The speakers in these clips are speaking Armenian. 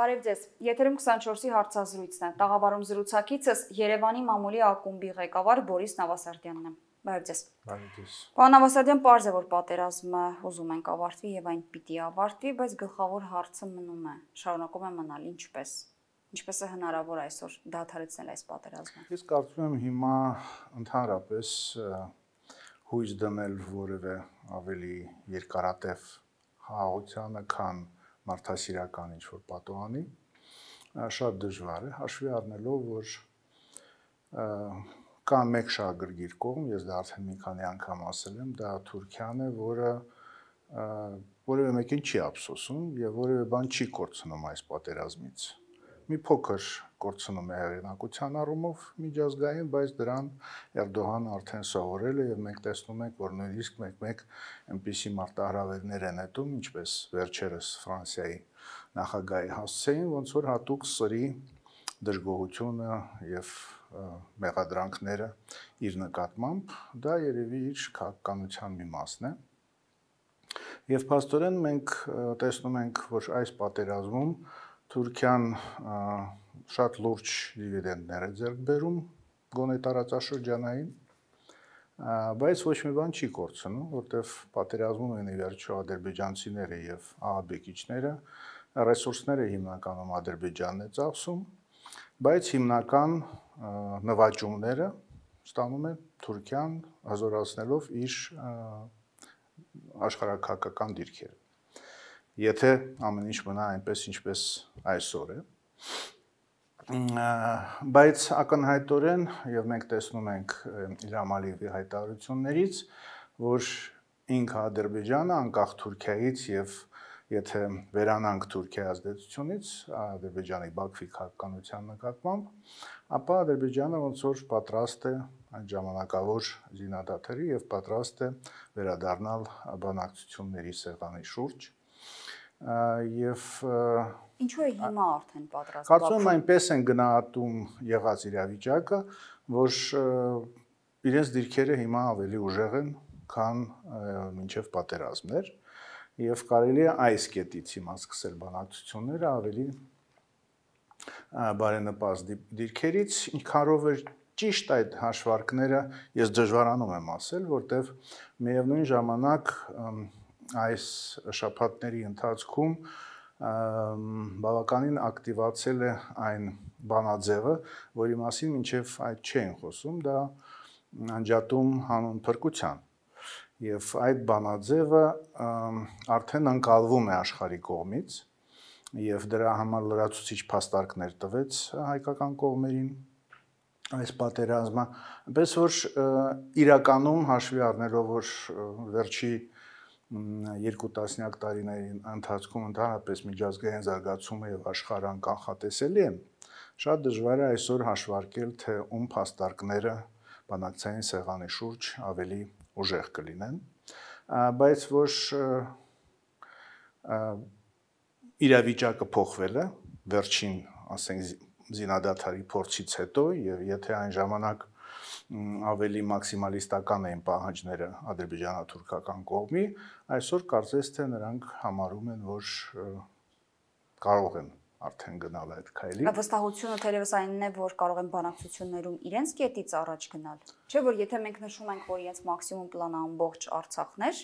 Բարև ձեզ։ Եթերում 24-ի հարցազրույցն է։ Տաղավարում զրուցակիցս Երևանի մամուլի ակումբի ղեկավար Բորիս Նավասարդյանն է։ Բարև ձեզ։ Բարև ձեզ։ Պարոն Նավասարդյան, պարզ է, որ պատերազմը ուզում ենք ավարտվի եւ այն պիտի ավարտվի, բայց գլխավոր հարցը մնում է. շարունակում է մնալ ինչպես։ Ինչպես է հնարավոր այսօր դադարեցնել այս պատերազմը։ Ես կարծում եմ հիմա ընդհանրապես հույս դնել որևէ ավելի երկարատև խաղաղությանը, քան մարդասիրական ինչ-որ պատոհանի, շատ դժվար է, հաշվի առնելով, որ կա մեկ շահագրգիռ կողմ, ես դա արդեն մի քանի անգամ ասել եմ, դա Թուրքիան է, որը որևէ մեկին չի ափսոսում եւ որևէ բան չի կորցնում այս պատերազմից։ Մի փոքր կորցնում է հեղինակության առումով միջազգային, բայց դրան Էրդողանը արդեն սովորել է եւ մենք տեսնում ենք, որ նույնիսկ մեկ-մեկ այնպիսի մարտահրավերներ են ետում, ինչպես վերջերս Ֆրանսիայի նախագահի հասցեին, ոնց որ հատուկ սրի դժգոհությունը եւ մեղադրանքները իր նկատմամբ դա երևի իր քաղաքականության մի մասն է եւ փաստորեն մենք տեսնում ենք որ այս պատերազմում Թուրքիան շատ լուրջ դիվիդենդներ է ձեռք բերում գոնե տարածաշրջանային բայց ոչ մի բան չի կորցնում, որտեվ պատերազմում են ի վերջո ադրբեջանցիները եւ ԱԱԲ-իկիչները, ռեսուրսները հիմնականում Ադրբեջանն է ծախսում, բայց հիմնական նվաճումները ստանում է Թուրքիան հզորացնելով իր աշխարհակական դիրքերը։ Եթե ամեն ինչ մնա այնպես, ինչպես այսօր է, բայց ակնհայտորեն եւ մենք տեսնում ենք Իլհամ Ալիևի հայտարարություններից, որ ինք Ադրբեջանը անկախ Թուրքիայից եւ եթե վերանանք Թուրքիայի ազդեցությունից Ադրբեջանի Բաքվի քաղաքականության նկատմամբ, ապա Ադրբեջանը ոնց որ պատրաստ է այն ժամանակավոր զինադատարի եւ պատրաստ է վերադառնալ բանակցությունների սեղանի շուրջ եւ Ինչու է հիմա արդեն պատրաստ։ Կարծում եմ այնպես են գնահատում եղած իրավիճակը, որ իրենց դիրքերը հիմա ավելի ուժեղ են, քան մինչև պատերազմներ եւ կարելի է այս կետից հիմա սկսել բանակցությունները ավելի բարենպաստ դիրքերից, ինքարով էր ճիշտ այդ հաշվարկները ես դժվարանում եմ ասել, որտեվ միևնույն ժամանակ և, այս շփատների ընթացքում բավականին ակտիվացել է այն բանաձևը, որի մասին մինչև այդ չեն խոսում, դա անջատում հանուն փրկության։ Եվ այդ բանաձևը արդեն անկալվում է աշխարհի կողմից եւ դրա համար լրացուցիչ փաստարկներ տվեց հայկական կողմերին այս պատերազմը, այնպես որ իրականում հաշվի առնելով որ վերջի և, երկու տասնյակ տարիների ընթացքում ընդհանրապես միջազգային զարգացումը եւ աշխարհը անկանխատեսելի է, շատ դժվար է այսօր հաշվարկել, թե ում փաստարկները բանակցային սեղանի շուրջ ավելի ուժեղ կլինեն, բայց որ իրավիճակը փոխվել է վերջին, ասենք, զինադատարի փորձից հետո եւ եթե այն ժամանակ ավելի մաքսիմալիստական էին պահանջները ադրբեջանա-թուրքական կողմի, այսօր կարծես թե նրանք համարում են, որ կարող են արդեն գնալ այդ քայլի։ Բայց վստահությունը թերևս այնն է, որ կարող են բանակցություններում իրենց կետից առաջ գնալ։ Չէ՞ որ եթե մենք նշում ենք, որ իրենց մաքսիմում պլանը ամբողջ Արցախն էր,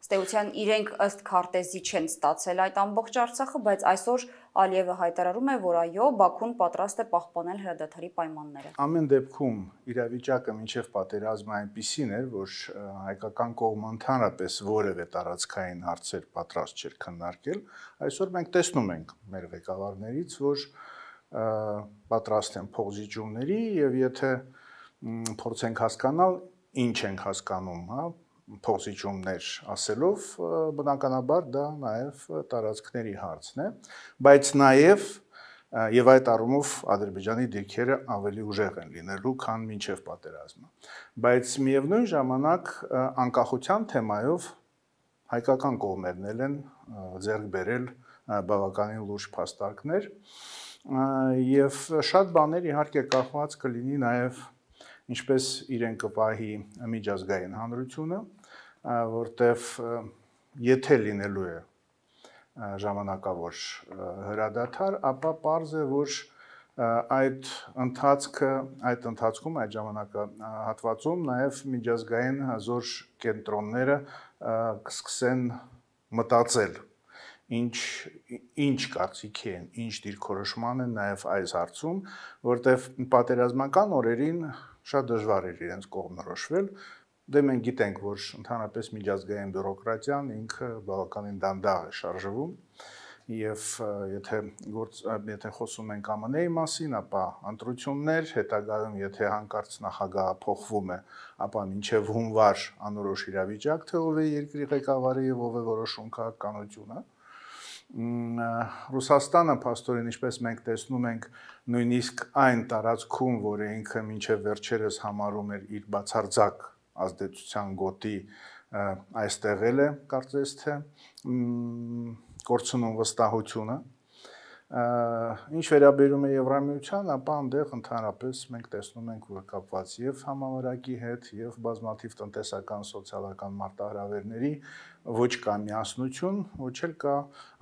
ստեյության իրենք ըստ քարտեզի չեն ստացել այդ ամբողջ Արցախը, բայց այսօր Ալիևը հայտարարում է, որ այո, Բաքուն պատրաստ է պահպանել հրադադարի պայմանները։ Ամեն դեպքում իրավիճակը մինչև պատերազմը այնպիսին էր, որ հայկական կողմը ընդհանրապես որևէ տարածքային հարցեր պատրաստ չէր քննարկել։ Այսօր մենք տեսնում ենք մեր ղեկավարներից, որ պատրաստ են փողզիջումների եւ եթե փորձենք հասկանալ ինչ ենք հասկանում, հա, փոխզիջումներ ասելով բնականաբար դա նաև տարածքների հարցն է, բայց նաև եւ այդ առումով Ադրբեջանի դիրքերը ավելի ուժեղ են լինելու, քան մինչև պատերազմը։ Բայց միևնույն ժամանակ անկախության թեմայով հայկական կողմերն են ձեռք բերել բավականին լուրջ փաստարկներ եւ շատ բաներ իհարկե կախված կլինի նաեւ ինչպես իրեն կպահի միջազգային հանրությունը որտեվ եթե լինելու է ժամանակավոր հրադադար, ապա պարզ է, որ այդ ընթացքը, այդ ընթացքում, այդ ժամանակահատվածում նաև միջազգային հզոր կենտրոնները կսկսեն մտածել ինչ ինչ կարծիք են, ինչ դիրքորոշման են նաև այս հարցում, որտեղ պատերազմական օրերին շատ դժվար էր իրենց կողմնորոշվել, որ Դե մենք գիտենք, որ ընդհանրապես միջազգային բյուրոկրատիան ինքը բավականին դանդաղ է շարժվում եւ եթե գործ եթե խոսում ենք ԱՄՆ-ի մասին, ապա ընտրություններ, հետագայում եթե հանկարծ նախագահը փոխվում է, ապա մինչև հունվար անորոշ իրավիճակ, թե ով է երկրի ղեկավարը եւ ով է որոշում քաղաքականությունը, Ռուսաստանը փաստորեն ինչպես մենք տեսնում ենք նույնիսկ այն տարածքում, որը ինքը ոչ միայն վերջերս համարում էր իր բացարձակ ազդեցության գոտի այստեղ էլ է կարծես թե կորցնում վստահությունը ինչ վերաբերում է Եվրամիության, ապա այնտեղ ընդհանրապես մենք տեսնում ենք որ կապված եւ համավարակի հետ, եւ բազմաթիվ տնտեսական, սոցիալական մարտահրավերների ոչ կա միասնություն, ոչ էլ կա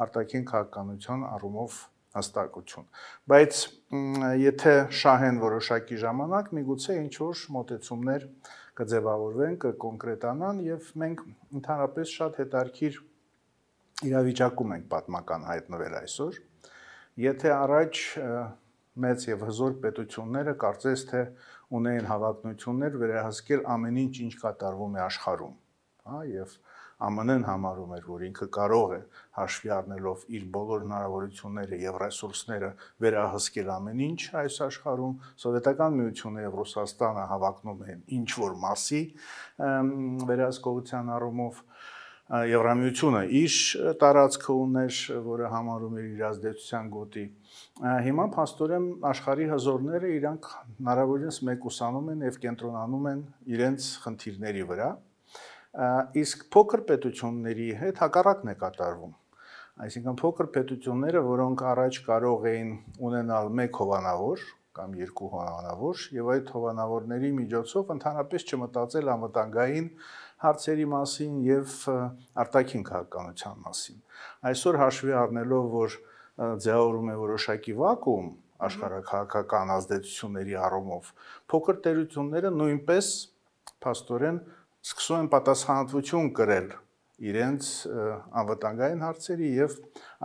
արտաքին քաղաքականության առումով հստակություն։ Բայց եթե շահեն որոշակի ժամանակ, միգուցե ինչ որ մոտեցումներ կձևավորվեն, կկոնկրետանան եւ մենք ընդհանրապես շատ հետարքիր իրավիճակում ենք պատմական հայտնվել այսօր։ Եթե առաջ մեծ եւ հզոր պետությունները կարծես թե ունեն հավակնություններ վերահսկել ամեն ինչ ինչ կատարվում է աշխարհում, հա, եւ ԱՄՆ-ն համարում էր, որ ինքը կարող է հաշվի առնելով իր բոլոր հնարավորությունները եւ ռեսուրսները վերահսկել ամեն ինչ այս աշխարհում, սովետական միությունը եւ Ռուսաստանը հավակնում են ինչ որ մասի վերահսկողության առումով Եվրամիությունը իր տարածքը ուներ, որը համարում էր իր ազդեցության գոտի։ Հիմա փաստորեն աշխարհի հզորները իրանք հնարավորինս մեկ ուսանում են եւ կենտրոնանում են իրենց խնդիրների վրա, իսկ փոքր պետությունների հետ հակառակն է կատարվում։ Այսինքն փոքր պետությունները, որոնք առաջ կարող էին ունենալ 1 հովանավոր կամ 2 հովանավոր եւ այդ հովանավորների միջոցով ընդհանրապես չմտածել անվտանգային հարցերի մասին եւ արտաքին քաղաքականության մասին։ Այսօր հաշվի առնելով, որ ձևավորում է որոշակի վակուում աշխարհակահաղական ազդեցությունների առումով, փոքր տերությունները նույնպես փաստորեն սկսում են պատասխանատվություն կրել իրենց անվտանգային հարցերի եւ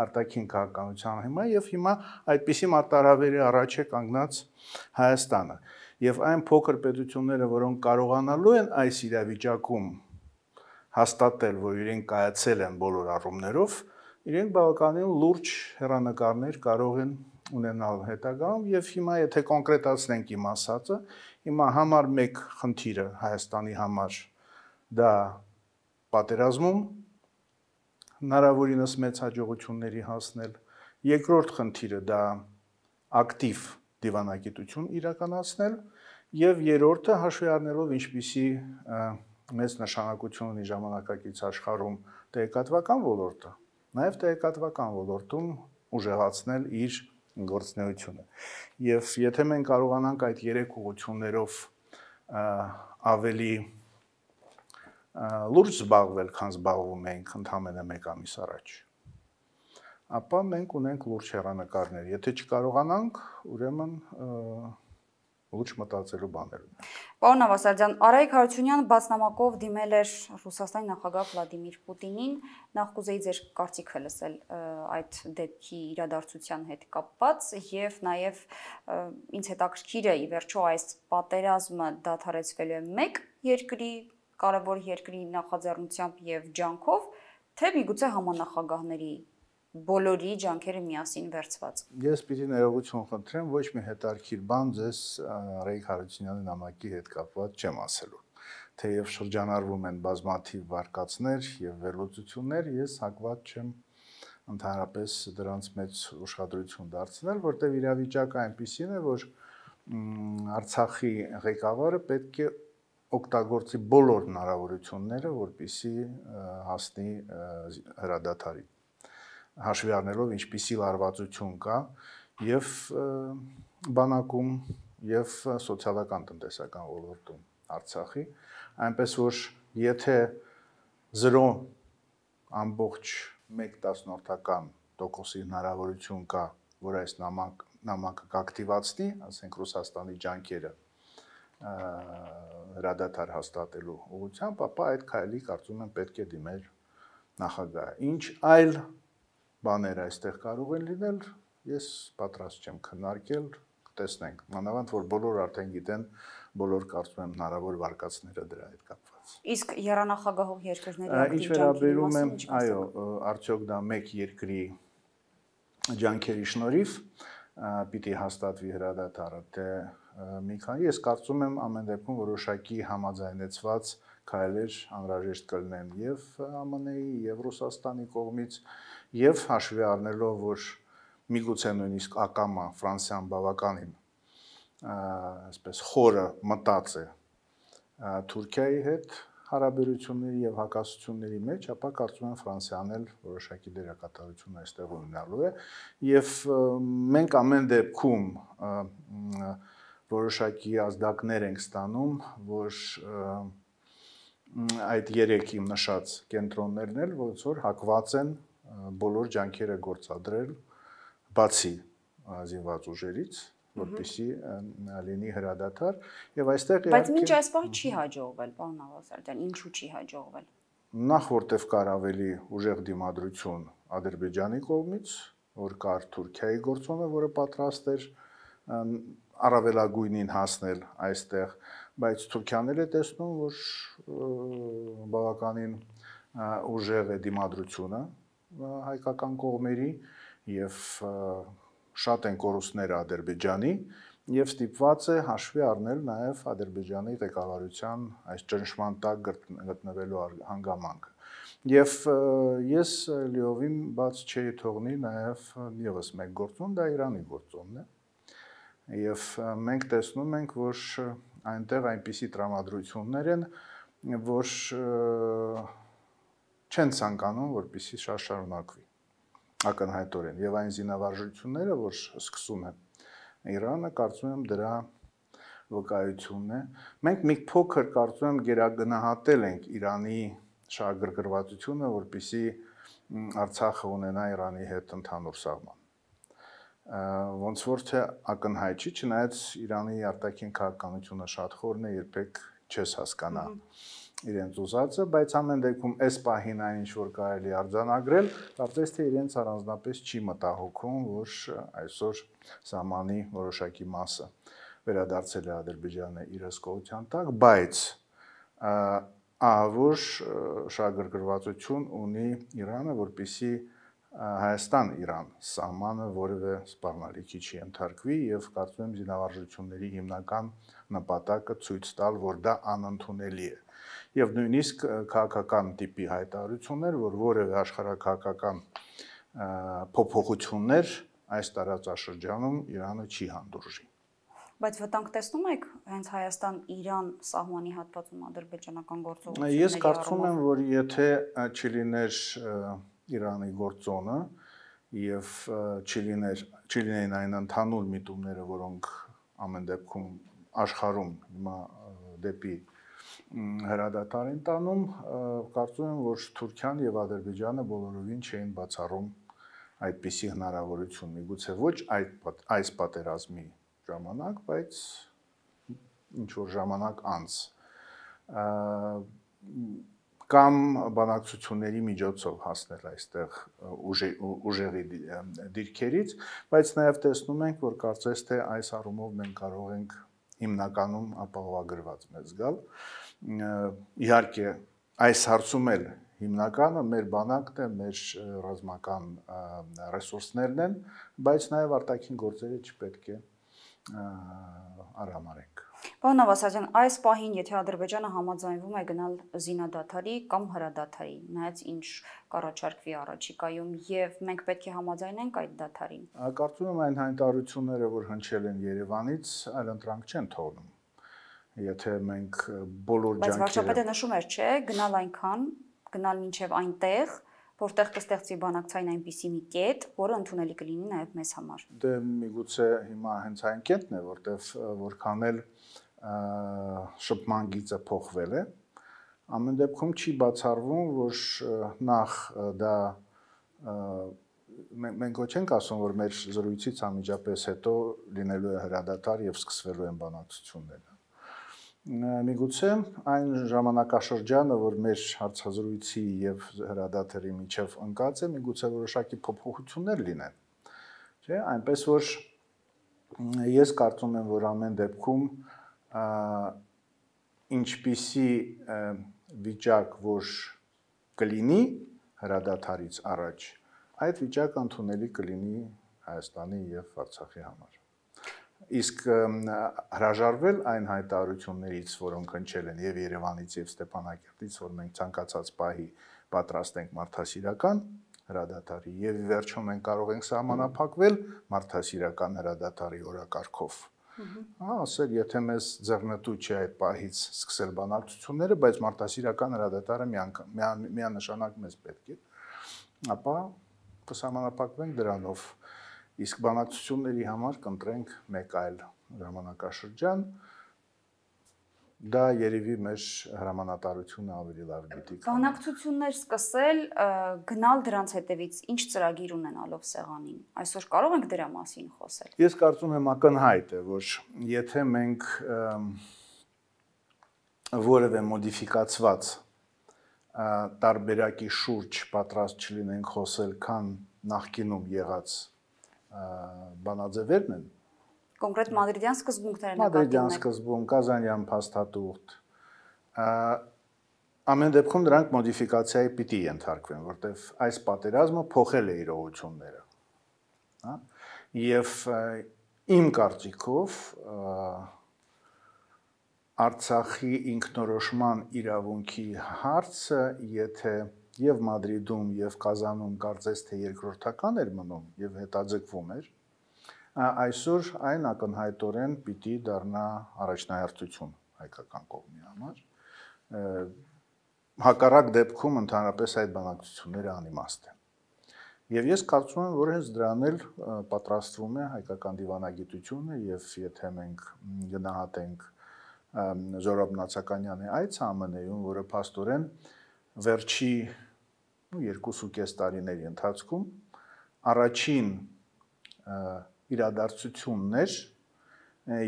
արտաքին քաղաքականության հիմա եւ հիմա այդպիսի մարտահրավերի առաջ է կանգնած Հայաստանը եւ այն փոքր պետությունները, որոնք կարողանալու են այս իրավիճակում հաստատել, որ իրենք կայացել են բոլոր առումներով, իրենք բավականին լուրջ հերանեկարներ կարող են ունենալ հետագայում եւ հիմա եթե կոնկրետացնենք իմ ասածը, հիմա համար 1 խնդիրը Հայաստանի համար դա պատերազմում հնարավորինս մեծ հաջողությունների հասնել։ Երկրորդ խնդիրը դա ակտիվ դիվանագիտություն իրականացնել եւ երրորդը հաշվի առնելով ինչպիսի մեծ նշանակություն ունի ժամանակակից աշխարհում տեղեկատվական ոլորտը, նաեւ տեղեկատվական ոլորտում ուժեղացնել իր գործնեությունը։ Եվ եթե մենք կարողանանք այդ երեք ուղություններով ավելի լուրջ զբաղվել, քան զբաղվում էինք ընդամենը 1 ամիս առաջ, ապա մենք ունենք լուրջ հեռանկարներ։ Եթե չկարողանանք, ուրեմն լուրջ մտածելու բաներ ունենք։ Պարոն Ավասարյան, Արայք Հարությունյան բացնամակով դիմել էր Ռուսաստանի նախագահ Վլադիմիր Պուտինին, նախ կուզեի ձեր կարծիքը լսել այդ դեպքի իրադարձության հետ կապված եւ նաեւ ինձ հետաքրքիր է ի վերջո այս պատերազմը դադարեցվելու է մեկ երկրի կարևոր երկրի նախաձեռնությամբ եւ ջանքով, թե միգուցե համանախագահների բոլորի ջանքերը միասին վերծված։ Ես պիտի ներողություն խնդրեմ, ոչ մի հետարքիր բան ձեզ Ռեյք Հարությունյանի նամակի հետ կապված չեմ ասելու։ Թեև շրջանառվում են բազմաթիվ վարկածներ եւ վերլուծություններ, ես հակված չեմ ընդհանրապես դրանց մեծ ուշադրություն դարձնել, որտեղ իրավիճակը այնպիսին է, որ Արցախի ղեկավարը պետք է օգտագործի բոլոր հնարավորությունները, որպիսի հասնի հրադադարի։ Հաշվի առնելով ինչպիսի լարվածություն կա եւ բանակում եւ սոցիալական տնտեսական ոլորտում Արցախի, այնպես որ եթե 0.1%-ական տոկոսի հնարավորություն կա, որ այս նամակ նամակը կակտիվացնի, ասենք Ռուսաստանի ջանքերը հրադադար հաստատելու ուղղությամբ, ապա այդ քայլի կարծում եմ պետք է դիմել նախագահը։ Ինչ այլ բաներ այստեղ կարող են լինել, ես պատրաստ չեմ քննարկել, տեսնենք։ Մանավանդ որ բոլորը արդեն գիտեն, բոլոր կարծում եմ հնարավոր վարկածները դրա հետ կապված։ Իսկ երանախագահող երկրների ակտիվ ինչ վերաբերում է, այո, արդյոք դա մեկ երկրի ջանքերի շնորհիվ, պիտի հաստատվի հրադադարը, դե մի քանի ես կարծում եմ ամեն դեպքում որոշակի համաձայնեցված քայլեր անհրաժեշտ կլինեն եւ ԱՄՆ-ի եւ Ռուսաստանի կողմից եւ հաշվի առնելով որ միգուցե նույնիսկ ակամա ֆրանսիան բավականին այսպես խորը մտած է Թուրքիայի հետ հարաբերությունների եւ հակասությունների մեջ, ապա կարծում եմ Ֆրանսիան էլ որոշակի դերակատարություն այստեղ ունենալու է եւ մենք ամեն դեպքում որոշակի ազդակներ ենք ստանում, որ այդ երեք իմ նշած կենտրոններն էլ ոնց որ հակված են բոլոր ջանքերը գործադրել բացի զինված ուժերից որպեսի լինի հրադադար եւ այստեղ Բայց մինչ այս պահ չի հաջողվել, պարոն Ավասարդյան, ինչու չի հաջողվել։ Նախ որտեվ կար ավելի ուժեղ դիմադրություն Ադրբեջանի կողմից, որ կար Թուրքիայի գործոնը, որը պատրաստ էր առավելագույնին հասնել այստեղ, բայց Թուրքիան էլ է տեսնում, որ բավականին ուժեղ է դիմադրությունը հայկական կողմերի եւ շատ են կորուստները Ադրբեջանի եւ ստիպված է հաշվի առնել նաեւ Ադրբեջանի ղեկավարության այս ճնշման տակ գտնվելու հանգամանքը։ Եվ ես լիովին բաց չի թողնի նաեւ եւս մեկ գործոն, դա Իրանի գործոնն է։ Եվ մենք տեսնում ենք, որ այնտեղ այնպիսի տրամադրություններ են, որ չեն ցանկանում, որպեսի շարժառնակվի ակնհայտորեն եւ այն զինավարժությունները, որ սկսում է Իրանը, կարծում եմ դրա վկայությունն է։ Մենք մի փոքր կարծում եմ գերագնահատել ենք Իրանի շահագրգռվածությունը, որբիսի Արցախը ունենա Իրանի հետ ընդհանուր սահման։ Ոնց որ թե ակնհայտ չի, չնայած Իրանի արտաքին քաղաքականությունը շատ խորն է, երբեք չես հասկանա։ mm -hmm իրենց ուզածը, բայց ամեն դեպքում այս պահին այն ինչ որ կարելի արձանագրել, կարծես թե իրենց առանձնապես չի մտահոգում, որ այսօր սահմանի որոշակի մասը վերադարձել է Ադրբեջանը իր հսկողության տակ, բայց ահավոր շահագրգռվածություն ունի Իրանը, որpիսի Հայաստան-Իրան սահմանը որևէ սպառնալիքի չի ենթարկվի եւ կարծում եմ զինավարժությունների հիմնական նպատակը ցույց տալ, որ դա անընդունելի է եւ նույնիսկ քաղաքական տիպի հայտարարություններ, որ որևէ աշխարհակահական փոփոխություններ այս տարածաշրջանում Իրանը չի հանդուրժի։ Բայց վտանգ տեսնում եք հենց Հայաստան-Իրան սահմանի հատվածում ադրբեջանական գործողությունները։ Ես կարծում եմ, որ եթե չլիներ Իրանի գործոնը եւ չլիներ չլինեին այն ընդհանուր միտումները, որոնք ամեն դեպքում աշխարհում հիմա դեպի հրադադար են տանում, կարծում եմ, որ Թուրքիան եւ Ադրբեջանը բոլորովին չէին բացառում այդպիսի հնարավորություն։ Միգուցե ոչ այդ այս պատերազմի ժամանակ, բայց ինչ որ ժամանակ անց կամ բանակցությունների միջոցով հասնել այստեղ ուժ, ուժերի դիրքերից, բայց նաև տեսնում ենք, որ կարծես թե այս առումով մենք կարող ենք հիմնականում ապահովագրված մեզ գալ իհարկե այս հարցում էլ հիմնականը մեր բանակն է, մեր ռազմական ռեսուրսներն են, բայց նաև արտաքին գործերը չպետք է արհամարենք։ Պարոն Նավասարյան, այս պահին եթե Ադրբեջանը համաձայնվում է գնալ զինադադարի կամ հրադադարի, նայած ինչ կառաջարկվի առաջիկայում եւ մենք պետք է համաձայնենք այդ դադարին։ Կարծում եմ այն հայտարարությունները, որ հնչել են Երևանից, այլ ընտրանք չեն թողնում եթե մենք բոլոր ջանքերը Բայց վարչապետը նշում էր, չէ, գնալ այնքան, գնալ մինչև այնտեղ, որտեղ կստեղծի բանակցային այնպիսի մի կետ, որը ընդունելի կլինի նաև մեզ համար։ Դե միգուցե հիմա հենց այն կետն է, որտեվ որքան էլ շփման գիծը փոխվել է, ամեն դեպքում չի բացառվում, որ նախ դա մենք ոչ ենք ասում, որ մեր զրույցից անմիջապես հետո լինելու է հրադադար եւ սկսվելու են բանակցությունները միգուցե այն ժամանակաշրջանը, որ մեր հարցազրույցի եւ հրադադարի միջև ընկած է, միգուցե որոշակի փոփոխություններ լինեն։ Չէ, այնպես որ ես կարծում եմ, որ ամեն դեպքում ինչպիսի վիճակ որ կլինի հրադադարից առաջ, այդ վիճակը ընդունելի կլինի Հայաստանի եւ Արցախի համար իսկ հրաժարվել այն հայտարարություններից, որոնք հնչել են եւ Երևանից եւ Ստեփանակերտից, որ մենք ցանկացած պահի պատրաստ ենք մարդասիրական հրադադարի եւ ի վերջո մենք կարող ենք սահմանափակվել մարդասիրական հրադադարի օրակարգով։ Հա, ասել, եթե մեզ ձեռնտու չի այդ պահից սկսել բանակցությունները, բայց մարդասիրական հրադադարը միանշանակ մեզ պետք է, ապա կսահմանափակվենք դրանով։ Հա Իսկ բանակցությունների համար կընտրենք մեկ այլ ժամանակաշրջան։ Դա երևի մեր հրամանատարությունը ավելի լավ գիտի։ Բանակցություններ սկսել, գնալ դրանց հետևից, ինչ ծրագիր ունենալով սեղանին։ Այսօր կարող ենք դրա մասին խոսել։ Ես կարծում եմ ակնհայտ է, որ եթե մենք որևէ մոդիֆիկացված տարբերակի շուրջ պատրաստ չլինենք խոսել, քան նախկինում եղած բանաձևերն են։ Կոնկրետ մադրիդյան սկզբունքները նկատի ունեք։ Մադրիդյան սկզբում, Կազանյան փաստաթուղթ։ Ամեն դեպքում դրանք մոդիֆիկացիայի պիտի ենթարկվեն, որտեվ այս պատերազմը փոխել է իրողությունները։ Հա։ Եվ իմ կարծիքով Արցախի ինքնորոշման իրավունքի հարցը, եթե և, եւ Մադրիդում եւ Կազանում կարծես թե երկրորդական էր մնում եւ հետաձգվում էր այսօր այն ակնհայտորեն պիտի դառնա առաջնահերթություն հայկական կողմի համար հակառակ դեպքում ընդհանրապես այդ բանակցությունները անիմաստ են Եվ ես կարծում եմ, որ հենց դրան էլ պատրաստվում է հայկական դիվանագիտությունը եւ եթե մենք գնահատենք Զորաբ Նացականյանի այս ԱՄՆ-ում, որը փաստորեն որ վերջի 2.5 տարիների ընթացքում առաջին իրադարձությունն էր,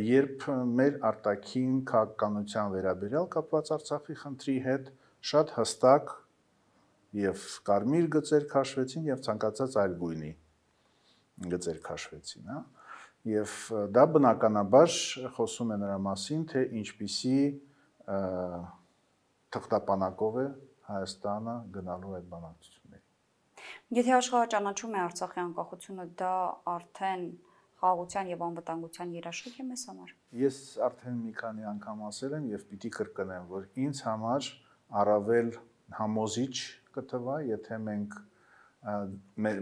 երբ մեր արտաքին քաղաքականության վերաբերյալ կապված Արցախի խնդրի հետ շատ հստակ եւ կարմիր գծեր քաշվեցին եւ ցանկացած այլ գույնի գծեր քաշվեցին, հա։ Եվ դա բնականաբար խոսում է նրա մասին, թե ինչպիսի թղթապանակով է Հայաստանը գնալու այդ բանակցությունների։ Եթե աշխարհը ճանաչում է Արցախի անկախությունը, դա արդեն խաղաղության եւ անվտանգության երաշխիք է մեզ համար։ Ես արդեն մի քանի անգամ ասել եմ եւ պիտի կրկնեմ, որ ինձ համար առավել համոզիչ կթվա, եթե մենք մեր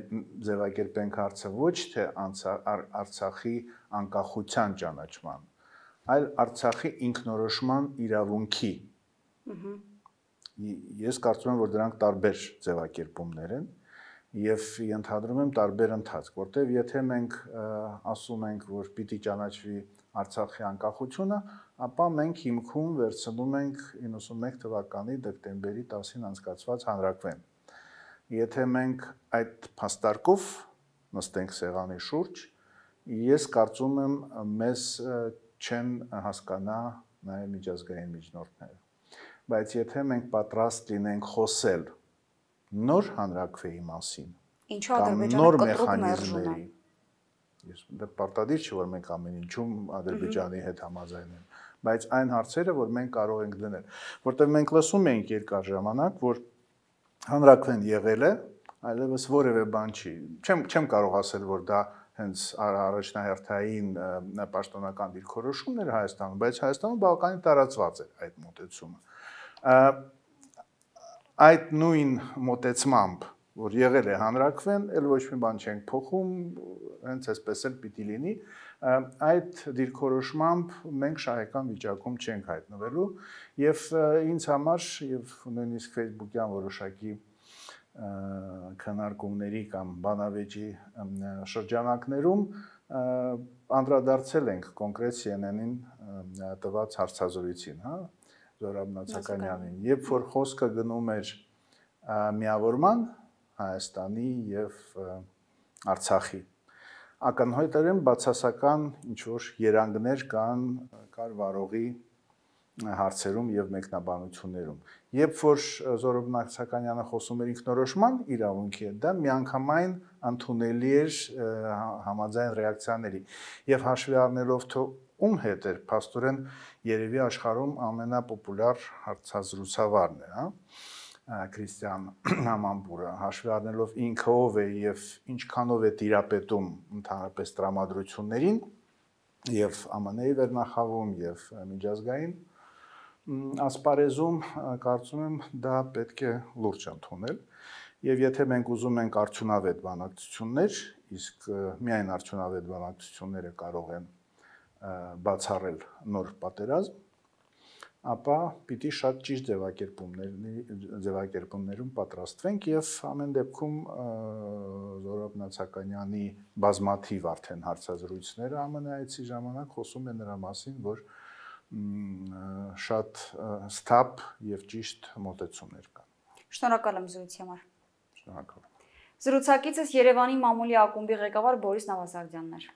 ձևակերպենք հարցը ոչ թե Արցախի անկախության ճանաչման, այլ Արցախի ինքնորոշման իրավունքի։ Ահա Ես կարծում եմ, որ դրանք տարբեր ձևակերպումներ են եւ ընդհանրում եմ տարբեր ընթացք, որտեւ եթե մենք ասում ենք, որ պիտի ճանաչվի Արցախի անկախությունը, ապա մենք հիմքում վերցնում ենք 91 թվականի դեկտեմբերի 10-ին անցկացված հանրակրվեն։ Եթե մենք այդ փաստարկով նստենք սեղանի շուրջ, ես կարծում եմ մեզ չեն հասկանա նաեւ միջազգային միջնորդները բայց եթե մենք պատրաստ լինենք խոսել նոր հանրակրվեի մասին, ինչու Ադրբեջանը կտրուկ մերժում է ես դա դե պարտադիր չէ որ մենք ամեն ինչում ադրբեջանի հետ համաձայնենք բայց այն հարցերը որ մենք կարող ենք դնել որտեղ մենք լսում ենք երկար ժամանակ որ հանրակրեն եղել է այլևս որևէ բան չի չեմ չեմ կարող ասել որ դա հենց առաջնահերթային պաշտոնական դիրքորոշումներ Հայաստանում բայց Հայաստանում բավականին տարածված է այդ մոտեցումը այդ նույն մոտեցմամբ որ եղել է հանրակրվեն, ել ոչ մի բան չենք փոխում, հենց այսպես էլ պիտի լինի։ Այդ դիրքորոշմամբ մենք շահեկան վիճակում չենք հայտնվելու եւ ինձ համար եւ նույնիսկ Facebook-յան որոշակի քննարկումների կամ բանավեճի շրջանակներում անդրադարձել ենք կոնկրետ CNN-ին տված հարցազրույցին, հա, Զորաբ Նացականյանին, երբ որ խոսքը գնում էր միավորման Հայաստանի եւ Արցախի ակնհայտորեն բացասական ինչ որ երանգներ կան կար վարողի հարցերում եւ մեկնաբանություններում։ Երբ որ Զորոբ Նացականյանը խոսում էր ինքնորոշման իրավունքի հետ, դա միանգամայն ընդունելի էր համաձայն ռեակցիաների։ Եվ հաշվի առնելով թո ում հետ էր փաստորեն երևի աշխարհում ամենապոպուլյար հարցազրուցավարն է, հա Քրիստիան Համամբուրը հաշվի առնելով ինքը ով է եւ ինչքանով է դիրապետում ընդհանրապես տրամադրություններին եւ ԱՄՆ-ի վերնախավում եւ միջազգային ասպարեզում կարծում եմ դա պետք է լուրջ ընդունել եւ եթե մենք ուզում ենք արդյունավետ բանակցություններ, իսկ միայն արդյունավետ բանակցությունները կարող են բացառել նոր պատերազմ, ապա պիտի շատ ճիշտ ձևակերպումների ձևակերպումներում պատրաստվենք եւ ամեն դեպքում Զորաբ Նացականյանի բազմաթիվ արդեն հարցազրույցները ԱՄՆ-ի ժամանակ խոսում են նրա մասին, որ շատ ստապ եւ ճիշտ մոտեցումներ կան։ Շնորհակալ եմ զրույցի համար։ Շնորհակալ։ Զրուցակիցս Երևանի մամուլի ակումբի ղեկավար Բորիս Նավասարդյանն էր։